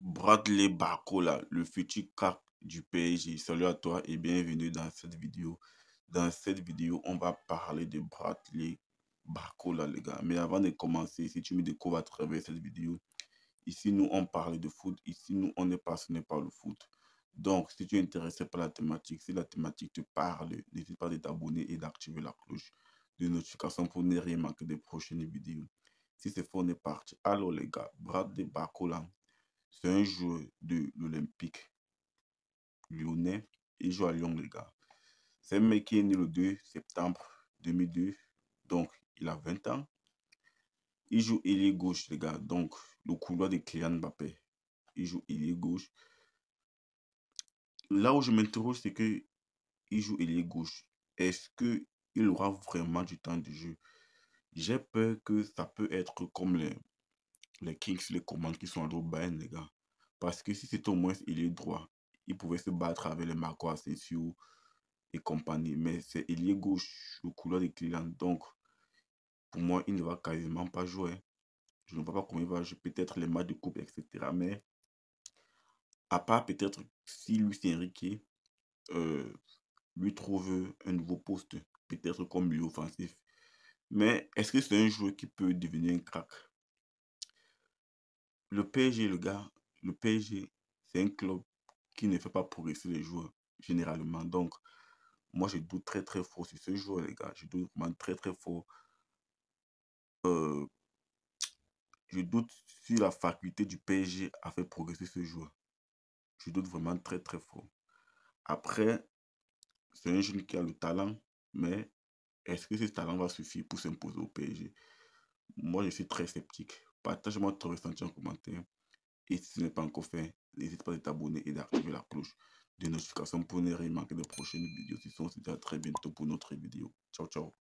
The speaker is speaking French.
Bradley Barcola, le futur cap du PSG. Salut à toi et bienvenue dans cette vidéo. Dans cette vidéo, on va parler de Bradley Barcola, les gars. Mais avant de commencer, si tu me découvres à travers cette vidéo, ici, nous, on parle de foot. Ici, nous, on est passionné par le foot. Donc, si tu es intéressé par la thématique, si la thématique te parle, n'hésite pas à t'abonner et d'activer la cloche de notification pour ne rien manquer des prochaines vidéos. Si c'est faux, on est parti. Alors, les gars, Bradley Barcola c'est un joueur de l'Olympique lyonnais. Il joue à Lyon, les gars. C'est un mec qui est né le 2 septembre 2002. Donc, il a 20 ans. Il joue ailier gauche, les gars. Donc, le couloir de Kylian Mbappé. Il joue ailier gauche. Là où je m'interroge, c'est que il joue ailier gauche. Est-ce que il aura vraiment du temps de jeu J'ai peur que ça peut être comme les, les Kings, les commandes qui sont à Bain, les gars. Parce que si c'est au moins il est droit, il pouvait se battre avec les Marco Asensio et compagnie. Mais c'est est gauche, le couloir des clients Donc, pour moi, il ne va quasiment pas jouer. Je ne vois pas comment il va jouer. Peut-être les matchs de coupe, etc. Mais, à part peut-être si Luis Enrique euh, lui trouve un nouveau poste, peut-être comme milieu offensif. Mais est-ce que c'est un joueur qui peut devenir un crack le PSG, le gars, le PSG, c'est un club qui ne fait pas progresser les joueurs, généralement. Donc, moi, je doute très, très fort sur ce joueur, les gars. Je doute vraiment très, très fort. Euh, je doute sur la faculté du PSG à faire progresser ce joueur. Je doute vraiment très, très fort. Après, c'est un jeune qui a le talent, mais est-ce que ce talent va suffire pour s'imposer au PSG Moi, je suis très sceptique partage moi ton ressenti en commentaire. Et si ce n'est pas encore fait, n'hésite pas à t'abonner et d'activer la cloche de notification pour ne rien manquer de prochaines vidéos. Sinon, on se dit à très bientôt pour notre vidéo. Ciao, ciao.